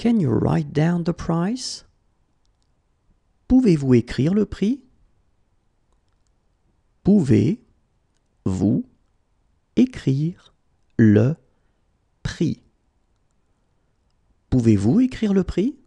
Can you write down the price? Pouvez-vous écrire le prix? Pouvez-vous écrire le prix? Pouvez-vous écrire le prix?